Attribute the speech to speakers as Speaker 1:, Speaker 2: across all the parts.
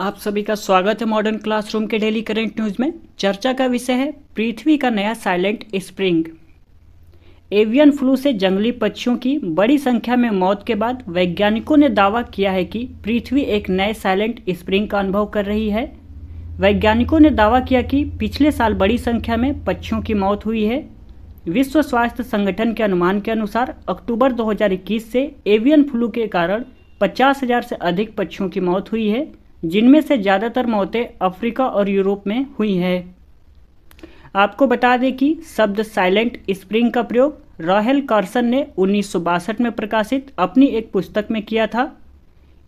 Speaker 1: आप सभी का स्वागत है मॉडर्न क्लासरूम के डेली करंट न्यूज में चर्चा का विषय है पृथ्वी का नया साइलेंट स्प्रिंग एवियन फ्लू से जंगली पक्षियों की बड़ी संख्या में मौत के बाद वैज्ञानिकों ने दावा किया है कि पृथ्वी एक नए साइलेंट स्प्रिंग का अनुभव कर रही है वैज्ञानिकों ने दावा किया कि पिछले साल बड़ी संख्या में पक्षियों की मौत हुई है विश्व स्वास्थ्य संगठन के अनुमान के अनुसार अक्टूबर 2021 से एवियन फ्लू के कारण 50,000 से अधिक पक्षियों की मौत हुई है जिनमें से ज़्यादातर मौतें अफ्रीका और यूरोप में हुई हैं आपको बता दें कि शब्द साइलेंट स्प्रिंग का प्रयोग रॉहल कार्सन ने उन्नीस में प्रकाशित अपनी एक पुस्तक में किया था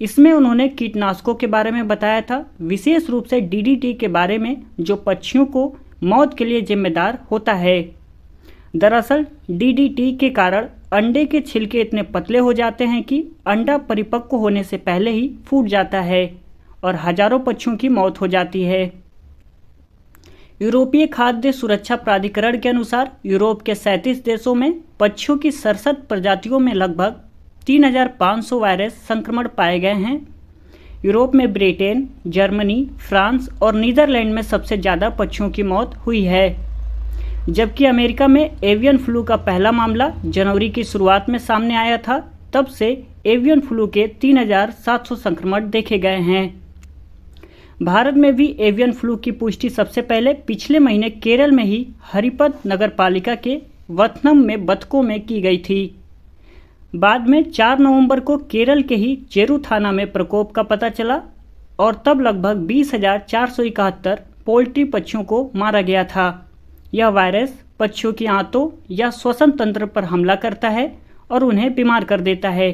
Speaker 1: इसमें उन्होंने कीटनाशकों के बारे में बताया था विशेष रूप से डीडीटी के बारे में जो पक्षियों को मौत के लिए जिम्मेदार होता है दरअसल डीडीटी के कारण अंडे के छिलके इतने पतले हो जाते हैं कि अंडा परिपक्व होने से पहले ही फूट जाता है और हजारों पक्षियों की मौत हो जाती है यूरोपीय खाद्य सुरक्षा प्राधिकरण के अनुसार यूरोप के 37 देशों में पक्षियों की सड़सठ प्रजातियों में लगभग 3,500 वायरस संक्रमण पाए गए हैं यूरोप में ब्रिटेन जर्मनी फ्रांस और नीदरलैंड में सबसे ज़्यादा पक्षियों की मौत हुई है जबकि अमेरिका में एवियन फ्लू का पहला मामला जनवरी की शुरुआत में सामने आया था तब से एवियन फ्लू के 3,700 संक्रमण देखे गए हैं भारत में भी एवियन फ्लू की पुष्टि सबसे पहले पिछले महीने केरल में ही नगर पालिका के वथनम में बतकों में की गई थी बाद में 4 नवंबर को केरल के ही चेरू थाना में प्रकोप का पता चला और तब लगभग बीस पोल्ट्री पक्षियों को मारा गया था यह वायरस पक्षियों की आंतों या श्वसन तंत्र पर हमला करता है और उन्हें बीमार कर देता है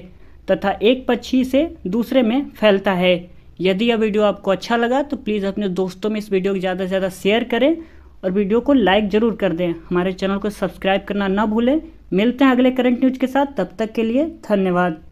Speaker 1: तथा एक पक्षी से दूसरे में फैलता है यदि यह वीडियो आपको अच्छा लगा तो प्लीज़ अपने दोस्तों में इस वीडियो को ज़्यादा से ज़्यादा शेयर करें और वीडियो को लाइक ज़रूर कर दें हमारे चैनल को सब्सक्राइब करना ना भूलें मिलते हैं अगले करंट न्यूज के साथ तब तक के लिए धन्यवाद